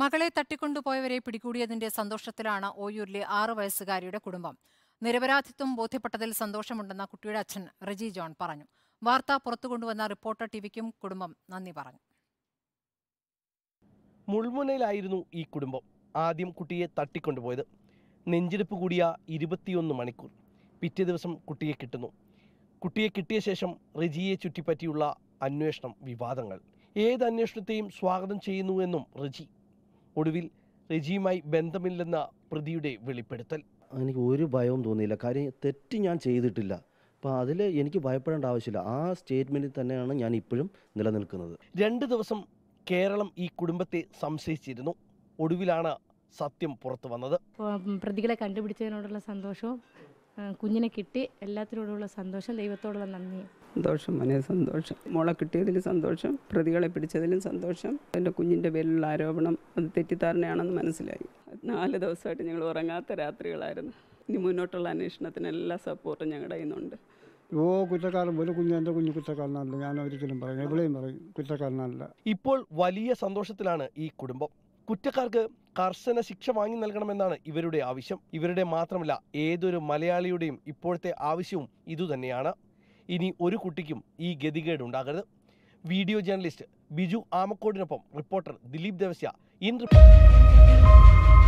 മകളെ തട്ടിക്കൊണ്ടുപോയവരെ പിടികൂടിയതിന്റെ സന്തോഷത്തിലാണ് ഓയൂരിലെ ആറു വയസ്സുകാരിയുടെ കുടുംബം നിരപരാധിത്വം ബോധ്യപ്പെട്ടതിൽ സന്തോഷമുണ്ടെന്ന കുട്ടിയുടെ അച്ഛൻ റെജി ജോൺ പറഞ്ഞു വാർത്ത പുറത്തുകൊണ്ടുവന്ന റിപ്പോർട്ടർ ടിവിക്കും കുടുംബം നന്ദി പറഞ്ഞു മുൾമുനയിലായിരുന്നു ഈ കുടുംബം ആദ്യം കുട്ടിയെ തട്ടിക്കൊണ്ടുപോയത് നെഞ്ചിരിപ്പ് കൂടിയ ഇരുപത്തിയൊന്ന് മണിക്കൂർ പിറ്റേ ദിവസം കുട്ടിയെ കിട്ടുന്നു കുട്ടിയെ കിട്ടിയ ശേഷം റെജിയെ ചുറ്റിപ്പറ്റിയുള്ള അന്വേഷണം വിവാദങ്ങൾ ഏത് അന്വേഷണത്തെയും സ്വാഗതം ചെയ്യുന്നുവെന്നും റിജി ഒടുവിൽ റെജിയുമായി ബന്ധമില്ലെന്ന പ്രതിയുടെ വെളിപ്പെടുത്തൽ എനിക്ക് ഒരു ഭയവും തോന്നിയില്ല കാര്യം തെറ്റ് ഞാൻ ചെയ്തിട്ടില്ല അപ്പോൾ അതിൽ എനിക്ക് ഭയപ്പെടേണ്ട ആവശ്യമില്ല ആ സ്റ്റേറ്റ്മെൻറ്റിൽ തന്നെയാണ് ഞാൻ ഇപ്പോഴും നിലനിൽക്കുന്നത് രണ്ട് ദിവസം കേരളം ഈ കുടുംബത്തെ സംശയിച്ചിരുന്നു ഒടുവിലാണ് സത്യം പുറത്തു വന്നത് പ്രതികളെ കണ്ടുപിടിച്ചതിനോടുള്ള സന്തോഷവും കുഞ്ഞിനെ കിട്ടി എല്ലാത്തിനോടുള്ള സന്തോഷം ദൈവത്തോടുള്ള നന്ദി സന്തോഷം മനേ സന്തോഷം മോളെ കിട്ടിയതിൽ സന്തോഷം പ്രതികളെ പിടിച്ചതിലും സന്തോഷം എൻ്റെ കുഞ്ഞിൻ്റെ പേരിലുള്ള ആരോപണം അത് തെറ്റിദ്ധാരണയാണെന്ന് മനസ്സിലായി നാല് ദിവസമായിട്ട് ഞങ്ങൾ ഉറങ്ങാത്ത രാത്രികളായിരുന്നു ഇനി മുന്നോട്ടുള്ള അന്വേഷണത്തിന് എല്ലാ സപ്പോർട്ടും ഞങ്ങളുടെ കയ്യിൽ ഓ കുറ്റക്കാരൻ പോലും കുഞ്ഞ് എൻ്റെ കുഞ്ഞ് കുറ്റക്കാരനല്ല ഞാൻ ഒരിക്കലും പറയും എവിടെയും പറയും കുറ്റക്കാരനല്ല ഇപ്പോൾ വലിയ സന്തോഷത്തിലാണ് ഈ കുടുംബം കുറ്റക്കാർക്ക് കർശന ശിക്ഷ വാങ്ങി നൽകണമെന്നാണ് ഇവരുടെ ആവശ്യം ഇവരുടെ മാത്രമല്ല ഏതൊരു മലയാളിയുടെയും ഇപ്പോഴത്തെ ആവശ്യവും ഇതുതന്നെയാണ് ഇനി ഒരു കുട്ടിക്കും ഈ ഗതികേട് ഉണ്ടാകരുത് വീഡിയോ ജേർണലിസ്റ്റ് ബിജു ആമക്കോടിനൊപ്പം റിപ്പോർട്ടർ ദിലീപ് ദേവസ്യ ഇൻ